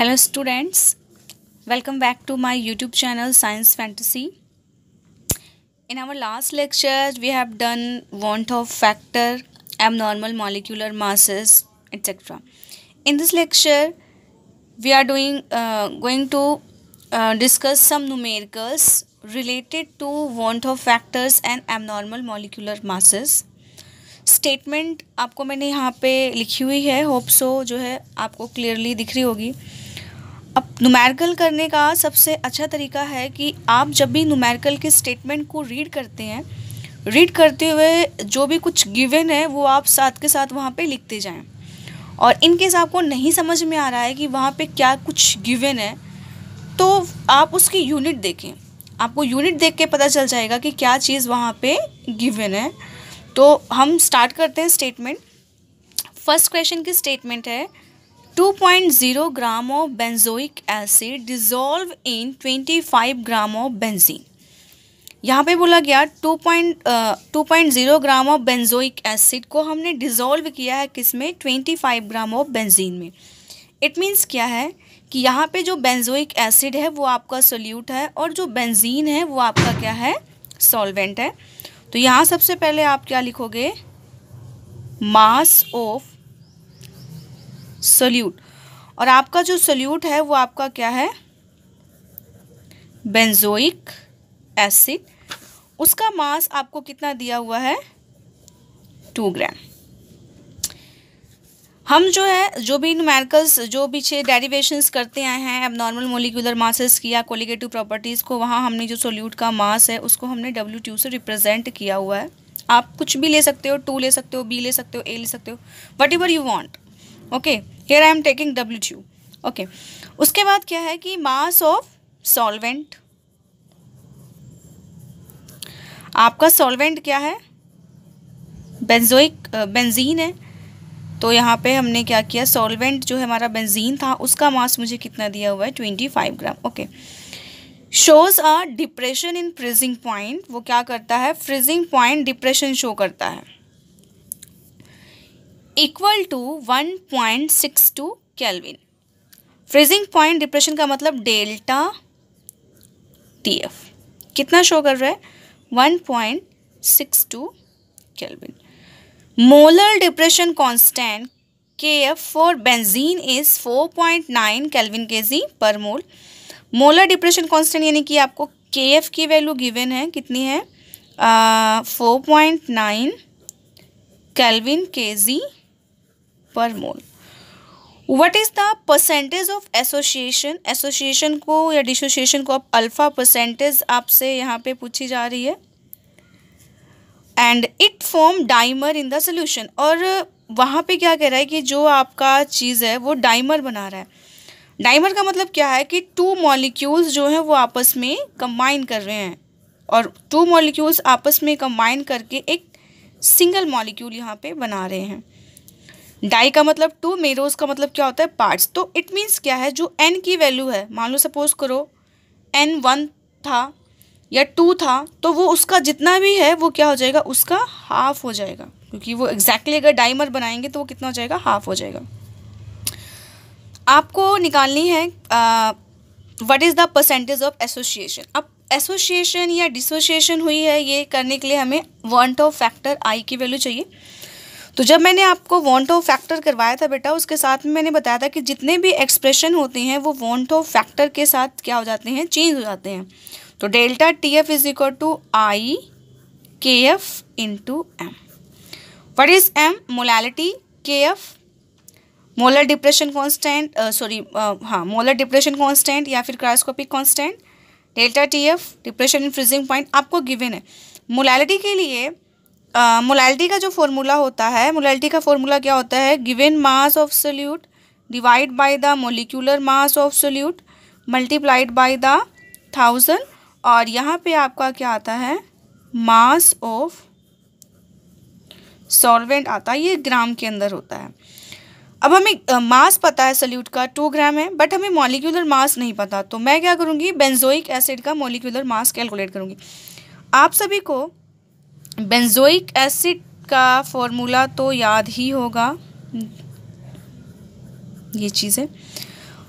hello students welcome back to my YouTube channel science fantasy in our last lecture we have done van't Hoff factor abnormal molecular masses etcetera in this lecture we are doing going to discuss some numericals related to van't Hoff factors and abnormal molecular masses statement आपको मैंने यहाँ पे लिखी हुई है hope so जो है आपको क्लियरली दिख रही होगी अब नुमेरिकल करने का सबसे अच्छा तरीका है कि आप जब भी नुमेरिकल के स्टेटमेंट को रीड करते हैं रीड करते हुए जो भी कुछ गिवन है वो आप साथ के साथ वहाँ पे लिखते जाएं और इन केस आपको नहीं समझ में आ रहा है कि वहाँ पे क्या कुछ गिवन है तो आप उसकी यूनिट देखें आपको यूनिट देख के पता चल जाएगा कि क्या चीज़ वहाँ पे गिवन है तो हम स्टार्ट करते हैं स्टेटमेंट फर्स्ट क्वेश्चन की स्टेटमेंट है 2.0 of of acid dissolve in twenty 25 gram of benzene यहाँ पे बोला गया zero gram of benzoic acid को हमने डिज़ोल्व किया है किस में 25 ग्राम ऑफ बेंजीन में इट मीन्स क्या है कि यहाँ पे जो बेंजोइक एसिड है वो आपका सोल्यूट है और जो बेंजीन है वो आपका क्या है सॉल्वेंट है तो यहाँ सबसे पहले आप क्या लिखोगे मास ऑफ सल्यूट और आपका जो सल्यूट है वो आपका क्या है बेंजोइक एसिड उसका मास आपको कितना दिया हुआ है टू ग्राम हम जो है जो भी न्यूमेरिकल्स जो पीछे डेरिवेशंस करते आए हैं अब नॉर्मल मोलिकुलर मासेस किया कोलिगेटिव प्रॉपर्टीज़ को वहाँ हमने जो सोल्यूट का मास है उसको हमने डब्ल्यू ट्यू से रिप्रेजेंट किया हुआ है आप कुछ भी ले सकते हो टू ले सकते हो बी ले सकते हो ए ले सकते हो what ever you want okay here I am taking W two okay उसके बाद क्या है कि मास ऑफ सॉल्वेंट आपका सॉल्वेंट क्या है बेंजोइक बेंजीन है तो यहाँ पे हमने क्या किया सॉल्वेंट जो है हमारा बेंजीन था उसका मास मुझे कितना दिया हुआ है twenty five gram okay shows a depression in freezing point वो क्या करता है फ्रीजिंग पॉइंट डिप्रेशन शो करता है equal to 1.62 kelvin freezing point depression का मतलब डेल्टा एफ कितना शो कर रहा है 1.62 kelvin molar depression constant is four point nine 4.9 K ji per mole molar depression constant यानी कि आपको के एफ की वैल्यू गिवन है कितनी है फोर पॉइंट नाइन कैलविन के जी per mole what is the percentage of association association को या डिसोसिएशन को आप अल्फ़ा परसेंटेज आपसे यहाँ पे पूछी जा रही है and it form dimer in the solution और वहाँ पे क्या कह रहा है कि जो आपका चीज़ है वो डाइमर बना रहा है डाइमर का मतलब क्या है कि टू मॉलिक्यूल्स जो हैं वो आपस में कंबाइन कर रहे हैं और टू मॉलिक्यूल्स आपस में कंबाइन करके एक सिंगल मॉलिक्यूल यहाँ पे बना रहे हैं डाई का मतलब टू मेरोज का मतलब क्या होता है पार्ट्स तो इट मीन्स क्या है जो एन की वैल्यू है मान लो सपोज करो एन वन था या टू था तो वो उसका जितना भी है वो क्या हो जाएगा उसका हाफ हो जाएगा क्योंकि वो एग्जैक्टली exactly अगर डाइमर बनाएंगे तो वो कितना हो जाएगा हाफ हो जाएगा आपको निकालनी है what is the percentage of association अब एसोसिएशन या डिसोसिएशन हुई है ये करने के लिए हमें वन ऑफ फैक्टर आई की वैल्यू चाहिए तो जब मैंने आपको वॉन्ट ऑफ फैक्टर करवाया था बेटा उसके साथ में मैंने बताया था कि जितने भी एक्सप्रेशन होते हैं वो वॉन्ट ऑफ फैक्टर के साथ क्या हो जाते हैं चेंज हो जाते हैं तो delta T F is equal to I K F into M what is M molality K F molar depression constant sorry हाँ मोलर डिप्रेशन कॉन्स्टेंट या फिर cryoscopic constant delta T F depression in freezing point आपको given है molality के लिए molality का जो formula होता है मोलैलिटी का फॉर्मूला क्या होता है given mass of solute divide by the molecular mass of solute multiplied by the thousand और यहाँ पे आपका क्या आता है मास ऑफ सॉल्वेंट आता है ये ग्राम के अंदर होता है अब हमें मास पता है सल्यूट का टू ग्राम है बट हमें मोलिकुलर मास नहीं पता तो मैं क्या करूँगी बेंजोइक एसिड का मोलिकुलर मास कैलकुलेट करूँगी आप सभी को बेंजोइक एसिड का फॉर्मूला तो याद ही होगा ये चीज़ है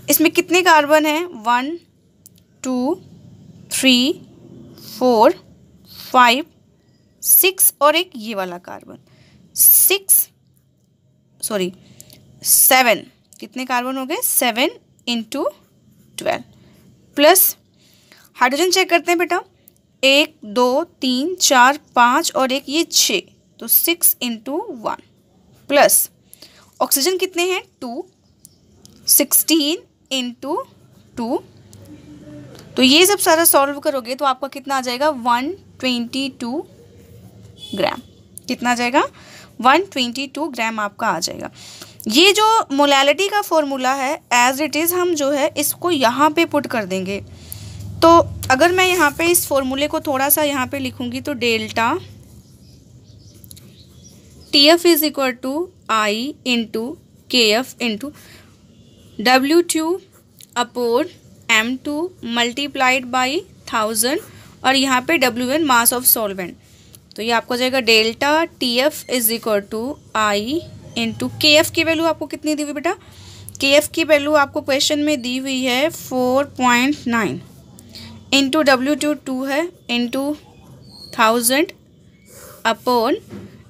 इसमें कितने कार्बन हैं one two three four five six और एक ये वाला कार्बन सिक्स सॉरी सेवन कितने कार्बन हो गए seven into twelve plus hydrogen check करते हैं बेटा एक दो तीन चार पाँच और एक ये छः तो six into one plus oxygen कितने हैं टू सिक्सटीन इंटू टू तो ये सब सारा सॉल्व करोगे तो आपका कितना आ जाएगा वन ट्वेंटी टू ग्राम कितना आ जाएगा वन ट्वेंटी टू ग्राम आपका आ जाएगा ये जो मोलैलिटी का फॉर्मूला है एज इट इज़ हम जो है इसको यहाँ पे पुट कर देंगे तो अगर मैं यहाँ पे इस फॉर्मूले को थोड़ा सा यहाँ पे लिखूँगी तो delta T F is equal to I into K F into W two upon M two multiplied by thousand और यहाँ पे W and mass of solvent तो ये आपको जाएगा delta T F is equal to I into K F की value आपको कितनी दी हुई बेटा के एफ की वैल्यू आपको क्वेश्चन में दी हुई है four point nine into W two two है into thousand upon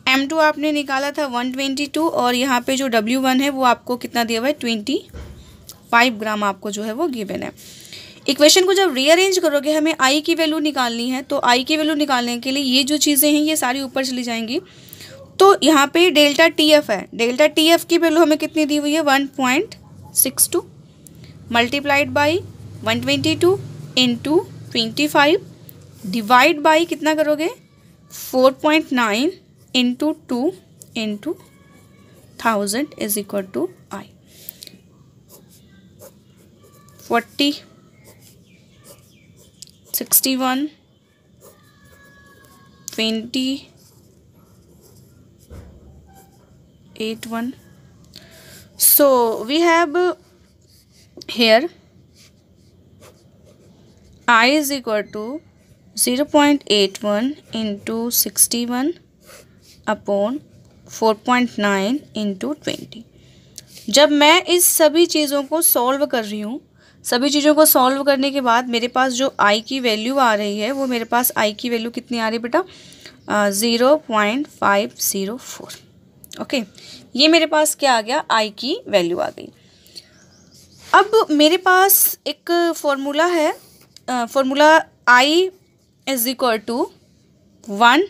M two आपने निकाला था वन ट्वेंटी टू और यहाँ पे जो डब्ल्यू वन है वो आपको कितना दिया हुआ है ट्वेंटी फाइव ग्राम आपको जो है वो गिवन है इक्वेशन को जब रीअरेंज करोगे हमें आई की वैल्यू निकालनी है तो आई की वैल्यू निकालने के लिए ये जो चीज़ें हैं ये सारी ऊपर चली जाएंगी तो यहाँ पे डेल्टा टी एफ है डेल्टा टी एफ की वैल्यू हमें कितनी दी हुई है one point six two multiplied by one twenty two into twenty five divide by कितना करोगे four point nine into two into thousand is equal to I forty sixty one twenty eight one so we have here I is equal to zero point eight one into sixty one upon four point nine into twenty जब मैं इस सभी चीज़ों को solve कर रही हूँ सभी चीज़ों को सॉल्व करने के बाद मेरे पास जो आई की वैल्यू आ रही है वो मेरे पास आई की वैल्यू कितनी आ रही है बेटा zero point five zero four okay ये मेरे पास क्या आ गया आई की वैल्यू आ गई अब मेरे पास एक फॉर्मूला है formula I is equal to one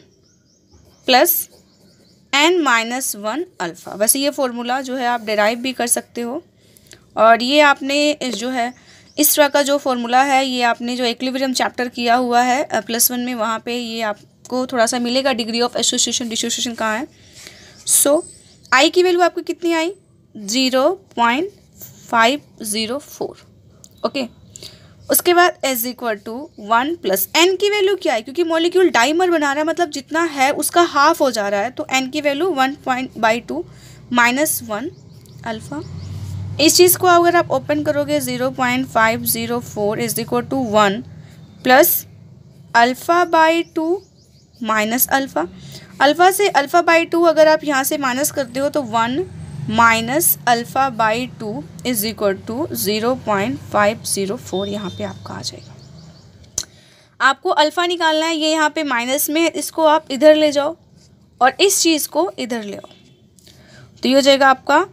plus N minus one alpha वैसे ये फॉर्मूला जो है आप डेराइव भी कर सकते हो और ये आपने जो है इस तरह का जो फॉर्मूला है ये आपने जो एक्लिवरियम चैप्टर किया हुआ है प्लस वन में वहाँ पे ये आपको थोड़ा सा मिलेगा डिग्री ऑफ एसोसिएशन डिसोसिएशन कहाँ है सो so, आई की वैल्यू आपकी कितनी आई zero point five zero four okay उसके बाद is equal to one plus N की वैल्यू क्या है क्योंकि मोलिक्यूल डाइमर बना रहा है मतलब जितना है उसका हाफ हो जा रहा है तो एन की value one point by two minus one alpha इस चीज़ को अगर आप ओपन करोगे zero point five zero four is equal to one plus alpha by two minus alpha alpha से अल्फ़ा बाई टू अगर आप यहाँ से माइनस करते हो तो one minus alpha by two is equal to zero point five zero four यहाँ पर आपका आ जाएगा आपको अल्फ़ा निकालना है ये यहाँ पे माइनस में है इसको आप इधर ले जाओ और इस चीज़ को इधर ले आओ तो ये हो जाएगा आपका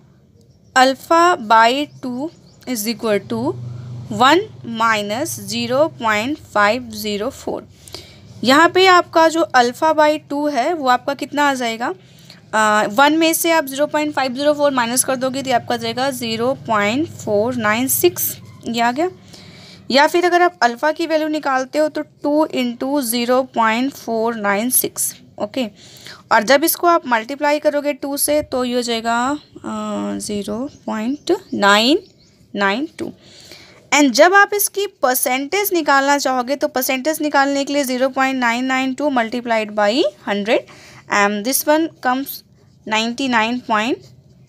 alpha by two is equal to one minus zero point five zero four यहाँ पे आपका जो अल्फ़ा बाई टू है वो आपका कितना आ जाएगा वन में से आप zero point five zero four minus कर दोगे तो आपका जाएगा zero point four nine six ये आ गया या फिर अगर आप अल्फ़ा की वैल्यू निकालते हो तो two into zero point four nine six okay और जब इसको आप मल्टीप्लाई करोगे टू से तो ये हो जाएगा zero point nine nine two and जब आप इसकी परसेंटेज निकालना चाहोगे तो परसेंटेज निकालने के लिए zero point nine nine two multiplied by hundred and this one comes ninety nine point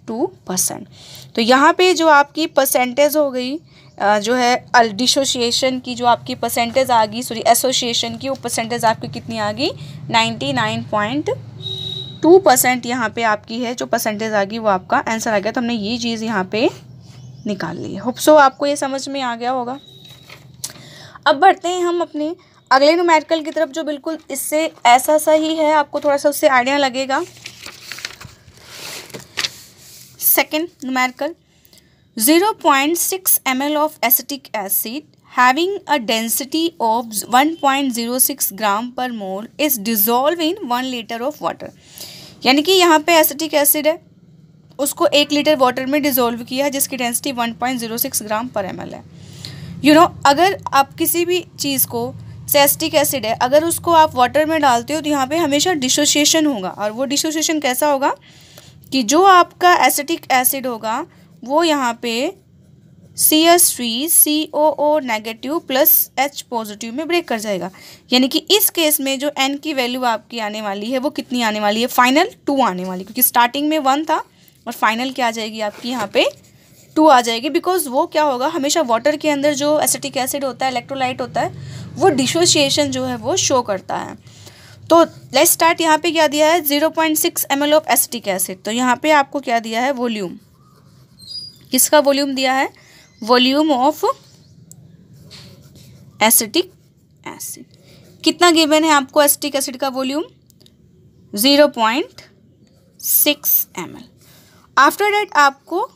two percent तो यहाँ पे जो आपकी परसेंटेज हो गई जो है डिसोशिएशन की जो आपकी परसेंटेज आ गई सॉरी एसोसिएशन की वो परसेंटेज आपकी कितनी आ गई ninety nine point two percent यहाँ पर आपकी है जो परसेंटेज आ गई वो आपका आंसर आ गया तो हमने ये चीज़ यहाँ पे निकाल ली है होप सो आपको ये समझ में आ गया होगा अब बढ़ते हैं हम अपने अगले न्यूमेरिकल की तरफ जो बिल्कुल इससे ऐसा सा ही है आपको थोड़ा सा उससे आइडिया लगेगा second numerical zero point six M L of acetic acid having a density of one point zero six gram per mole is dissolve in one litre of water यानी कि यहाँ पे एसिटिक एसिड है उसको एक litre water में dissolve किया है जिसकी density one point zero six gram per M है यू you नो know, अगर आप किसी भी चीज़ को सेस्टिक एसिड है अगर उसको आप वाटर में डालते हो तो यहाँ पे हमेशा डिसोसिएशन होगा और वो डिसोसिएशन कैसा होगा कि जो आपका एसिटिक एसिड होगा वो यहाँ पे C S three C O O negative plus H positive में ब्रेक कर जाएगा यानी कि इस केस में जो एन की वैल्यू आपकी आने वाली है वो कितनी आने वाली है फाइनल टू आने वाली क्योंकि स्टार्टिंग में वन था और फाइनल क्या आ जाएगी आपकी यहाँ पर टू आ जाएगी बिकॉज वो क्या होगा हमेशा वाटर के अंदर जो एसिटिक एसिड होता है इलेक्ट्रोलाइट होता है वो डिसोसिएशन जो है वो शो करता है तो लेट्स स्टार्ट यहाँ पे क्या दिया है zero point six M L of acetic acid तो यहाँ पे आपको क्या दिया है वॉल्यूम किसका वॉल्यूम दिया है वॉल्यूम ऑफ एसिटिक एसिड कितना गिवन है आपको एसिटिक एसिड का volume zero point six M L after that आपको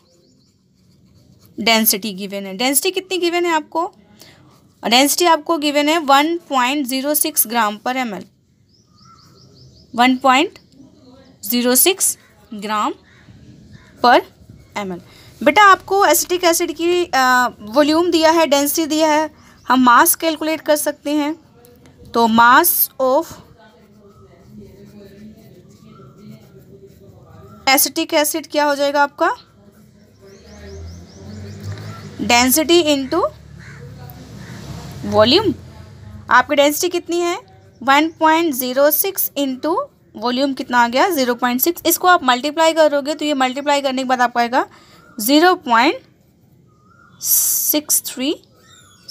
डेंसिटी गिवन है डेंसिटी कितनी गिवन है आपको डेंसिटी आपको गिवन है one point zero six gram per M L one point zero six gram per M L बेटा आपको एसिटिक एसिड की वॉल्यूम दिया है डेंसिटी दिया है हम मास कैलकुलेट कर सकते हैं तो मास ऑफ एसिटिक एसिड क्या हो जाएगा आपका डेंसिटी इनटू वॉल्यूम आपकी डेंसिटी कितनी है one point zero six into volume कितना आ गया जीरो पॉइंट सिक्स इसको आप मल्टीप्लाई करोगे तो ये मल्टीप्लाई करने के बाद आपको आएगा zero point six three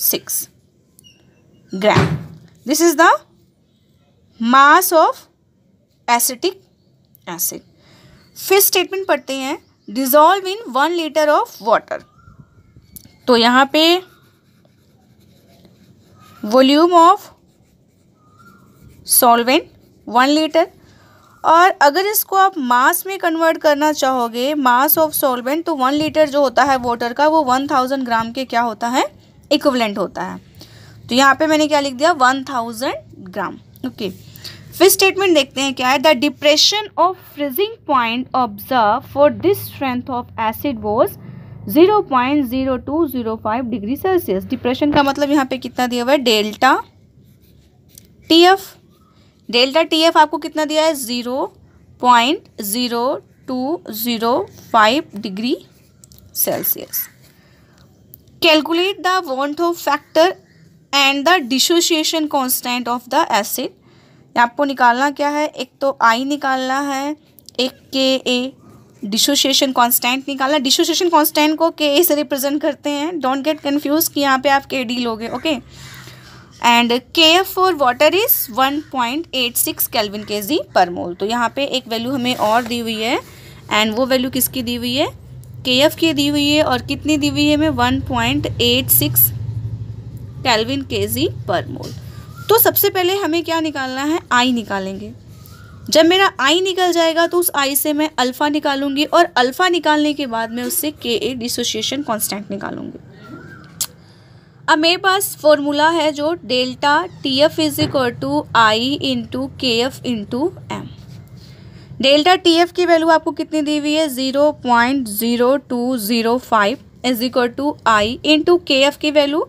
six gram this is the mass of acetic acid फिर स्टेटमेंट पढ़ते हैं dissolve in one litre of water तो यहाँ पे volume of solvent one litre और अगर इसको आप मास में कन्वर्ट करना चाहोगे मास ऑफ सॉल्वेंट तो वन लीटर जो होता है वाटर का वो वन थाउजेंड ग्राम के क्या होता है इक्वलेंट होता है तो यहाँ पे मैंने क्या लिख दिया वन थाउजेंड ग्राम ओके फिर स्टेटमेंट देखते हैं क्या है the depression of freezing point observe for this strength of acid was 0.0205 degree Celsius depression का मतलब यहाँ पे कितना दिया हुआ है delta T f delta T f आपको कितना दिया है zero point zero two zero five degree Celsius calculate the van't Hoff factor and the dissociation constant of the acid आपको निकालना क्या है एक तो आई निकालना है एक के ए डिसोशिएशन कांस्टेंट निकालना डिसोशिएशन कांस्टेंट को के से रिप्रेजेंट करते हैं डोंट गेट कन्फ्यूज कि यहाँ पे आप के डी लोगे okay and K f for water is one point eight six kelvin के जी पर मोल तो यहाँ पे एक वैल्यू हमें और दी हुई है एंड वो वैल्यू किसकी दी हुई है के एफ की दी हुई है और कितनी दी हुई है हमें one point eight six kelvin के जी पर मोल तो सबसे पहले हमें क्या निकालना है आई निकालेंगे जब मेरा आई निकल जाएगा तो उस आई से मैं अल्फ़ा निकालूंगी और अल्फ़ा निकालने के बाद मैं उससे के ए डिसोशिएशन कॉन्स्टेंट निकालूंगी अब मेरे पास फॉर्मूला है जो delta T F is equal to I into K F into m delta T F की वैल्यू आपको कितनी दी हुई है zero point zero two zero five is equal to I into K F की value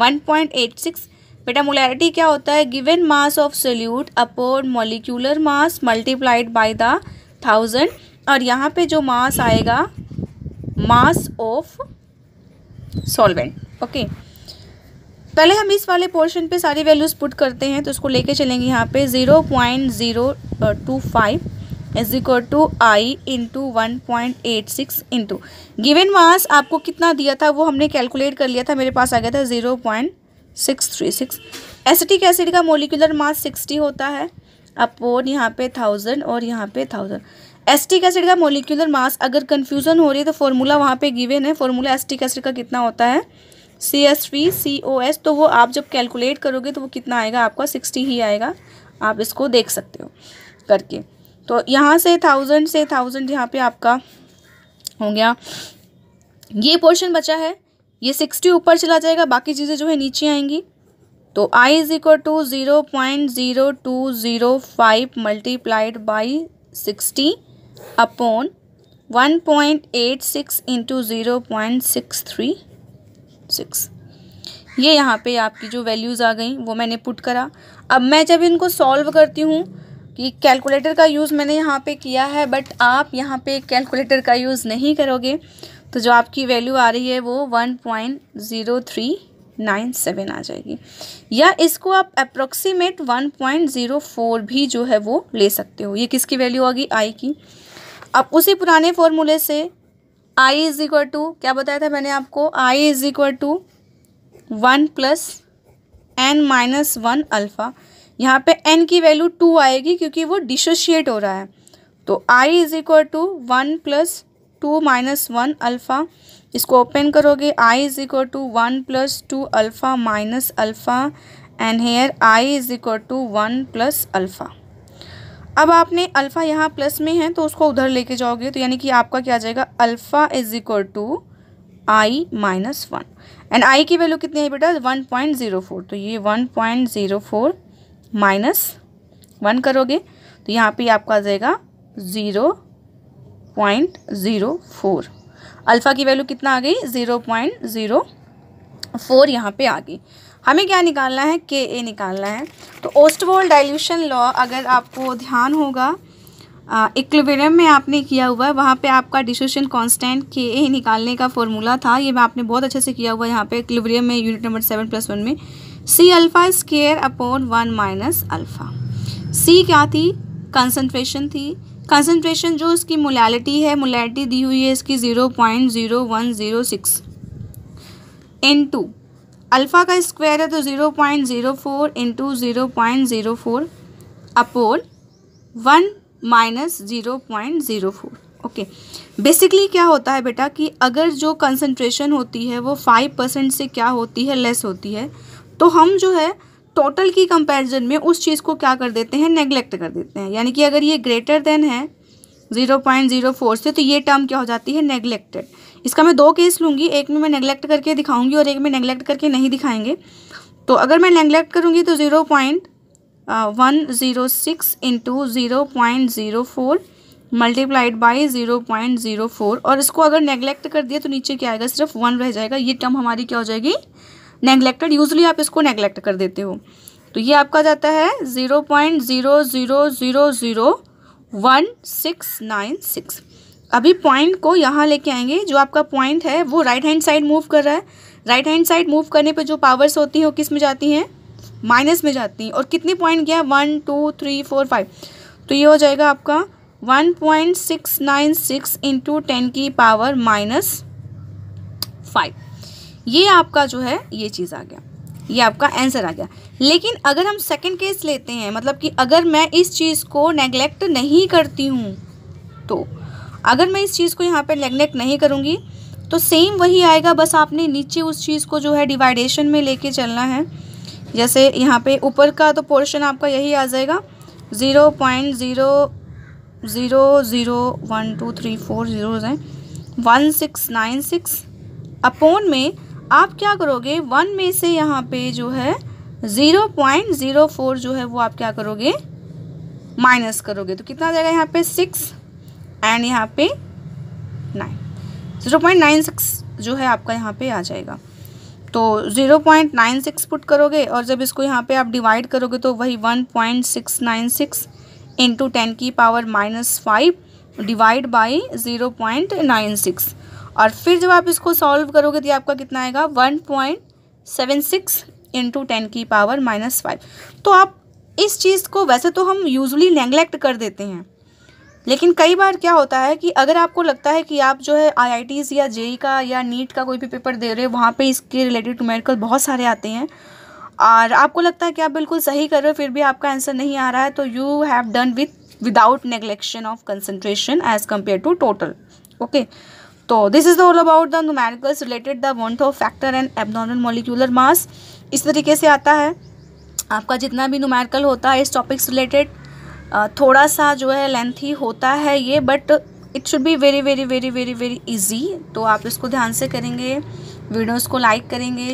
one point eight six molarity क्या होता है given mass of solute upon molecular mass multiplied by the thousand और यहाँ पे जो मास आएगा मास ऑफ सॉल्वेंट ओके पहले हम इस वाले पोर्शन पे सारी वैल्यूज़ पुट करते हैं तो उसको लेके चलेंगे यहाँ पे zero point zero two five is equal to I into one point eight six into given mass आपको कितना दिया था वो हमने कैलकुलेट कर लिया था मेरे पास आ गया था zero point six three six acetic acid का मोलिकुलर मास सिक्सटी होता है अपोन यहाँ पे थाउजेंड और यहाँ पे थाउजेंड एसटिक एसिड का मोलिकुलर मास अगर कन्फ्यूज़न हो रही है तो फॉर्मूला वहाँ पे गिवन है फॉर्मूला एसटिक एसिड का कितना होता है C S V C O S तो वो आप जब कैलकुलेट करोगे तो वो कितना आएगा आपका सिक्सटी ही आएगा आप इसको देख सकते हो करके तो यहाँ से थाउजेंड से थाउजेंड यहाँ पे आपका हो गया ये पोर्शन बचा है ये सिक्सटी ऊपर चला जाएगा बाकी चीज़ें जो है नीचे आएंगी तो i is equal to zero point zero two zero five multiplied by sixty upon one point eight six into zero point six three six ये यहाँ पे आपकी जो वैल्यूज़ आ गई वो मैंने पुट करा अब मैं जब इनको सॉल्व करती हूँ कि कैलकुलेटर का यूज़ मैंने यहाँ पे किया है बट आप यहाँ पे कैलकुलेटर का यूज़ नहीं करोगे तो जो आपकी वैल्यू आ रही है वो one point zero three nine seven आ जाएगी या इसको आप approximate one point zero four भी जो है वो ले सकते हो ये किसकी वैल्यू होगी आई की अब उसी पुराने फॉर्मूले से आई इज इक्वल टू क्या बताया था मैंने आपको i is equal to one plus N minus one alpha यहाँ पे एन की वैल्यू टू आएगी क्योंकि वो डिसोशिएट हो रहा है तो i is equal to one plus two minus one alpha इसको ओपन करोगे i is equal to one plus two alpha minus alpha and here i is equal to one plus alpha अब आपने alpha यहाँ plus में है तो उसको उधर लेके जाओगे तो यानी कि आपका क्या आ जाएगा alpha is equal to i minus one and i की वैल्यू कितनी है बेटा वन पॉइंट ज़ीरो फोर तो ये one point zero four minus one करोगे तो यहाँ पे आपका आ जाएगा zero point zero four alpha की वैल्यू कितना आ गई ज़ीरो पॉइंट ज़ीरो फोर यहाँ पे आ गई हमें क्या निकालना है के ए निकालना है तो ओस्टवोल डाइल्यूशन लॉ अगर आपको ध्यान होगा इक्विलिब्रियम में आपने किया हुआ है वहाँ पे आपका डिसोशन कांस्टेंट के ए निकालने का फॉर्मूला था ये आपने बहुत अच्छे से किया हुआ है यहाँ पे इक्विलिब्रियम में unit number seven plus one में C alpha square upon one minus alpha C क्या थी कंसनट्रेशन थी कंसनट्रेशन जो इसकी मोलैलिटी है मोलैलिटी दी हुई है इसकी zero point zero one zero six into alpha का स्क्वायर है तो zero point zero four into zero point zero four upon one minus zero point zero four okay basically क्या होता है बेटा कि अगर जो कंसनट्रेशन होती है वो फाइव परसेंट से क्या होती है लेस होती है तो हम जो है टोटल की कंपैरिजन में उस चीज़ को क्या कर देते हैं नेगलेक्ट कर देते हैं यानी कि अगर ये ग्रेटर देन है ज़ीरो पॉइंट ज़ीरो फोर से तो ये टर्म क्या हो जाती है नेगलेक्टेड इसका मैं दो केस लूँगी एक में मैं नेगलेक्ट करके दिखाऊंगी और एक में नेगलेक्ट करके नहीं दिखाएंगे तो अगर मैं नेगलेक्ट करूँगी तो zero point one zero six into zero point zero four multiplied by zero point zero four और इसको अगर नेगलेक्ट कर दिया तो नीचे क्या आएगा सिर्फ वन रह जाएगा ये टर्म हमारी क्या हो जाएगी नेग्लेक्टेड यूजली आप इसको नेग्लेक्ट कर देते हो तो ये आपका जाता है zero point zero zero zero zero one six nine six अभी पॉइंट को यहाँ लेके आएंगे जो आपका पॉइंट है वो राइट हैंड साइड मूव कर रहा है राइट हैंड साइड मूव करने पे जो पावर्स होती हैं वो किस में जाती हैं माइनस में जाती हैं और कितने पॉइंट गया one two three four five तो ये हो जाएगा आपका one point six nine six into ten की पावर माइनस फाइव ये आपका जो है ये चीज़ आ गया ये आपका आंसर आ गया लेकिन अगर हम सेकंड केस लेते हैं मतलब कि अगर मैं इस चीज़ को नेग्लेक्ट नहीं करती हूँ तो अगर मैं इस चीज़ को यहाँ पर नेगलेक्ट नहीं करूँगी तो सेम वही आएगा बस आपने नीचे उस चीज़ को जो है डिवाइडेशन में लेके चलना है जैसे यहाँ पे ऊपर का तो पोर्शन आपका यही आ जाएगा zero point zero zero zero one two three four zero हैं one six nine six upon में आप क्या करोगे वन में से यहाँ पे जो है ज़ीरो पॉइंट ज़ीरो फोर जो है वो आप क्या करोगे माइनस करोगे तो कितना जाएगा यहाँ पे सिक्स एंड यहाँ पे nine zero point nine six जो है आपका यहाँ पे आ जाएगा तो zero point nine six put करोगे और जब इसको यहाँ पे आप डिवाइड करोगे तो वही one point six nine six into ten की power minus five divide by zero point nine six और फिर जब आप इसको सॉल्व करोगे तो आपका कितना आएगा one point seven six into ten की पावर माइनस फाइव तो आप इस चीज़ को वैसे तो हम यूजली नेग्लेक्ट कर देते हैं लेकिन कई बार क्या होता है कि अगर आपको लगता है कि आप जो है आई या जेई का या नीट का कोई भी पेपर दे रहे हो वहाँ पर इसके रिलेटेड मेडिकल बहुत सारे आते हैं और आपको लगता है कि आप बिल्कुल सही कर रहे हो फिर भी आपका आंसर नहीं आ रहा है तो you have done with without neglection of concentration as compare to total okay तो this is all about the numericals related the van't Hoff factor and abnormal molecular mass इस तरीके से आता है आपका जितना भी नोमैनिकल होता है इस टॉपिक्स रिलेटेड थोड़ा सा जो है लेंथी होता है ये but it should be very very very very very easy तो आप इसको ध्यान से करेंगे वीडियोस को लाइक करेंगे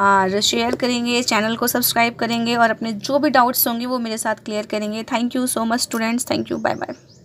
और शेयर करेंगे चैनल को सब्सक्राइब करेंगे और अपने जो भी डाउट्स होंगे वो मेरे साथ क्लियर करेंगे thank you so much students thank you bye bye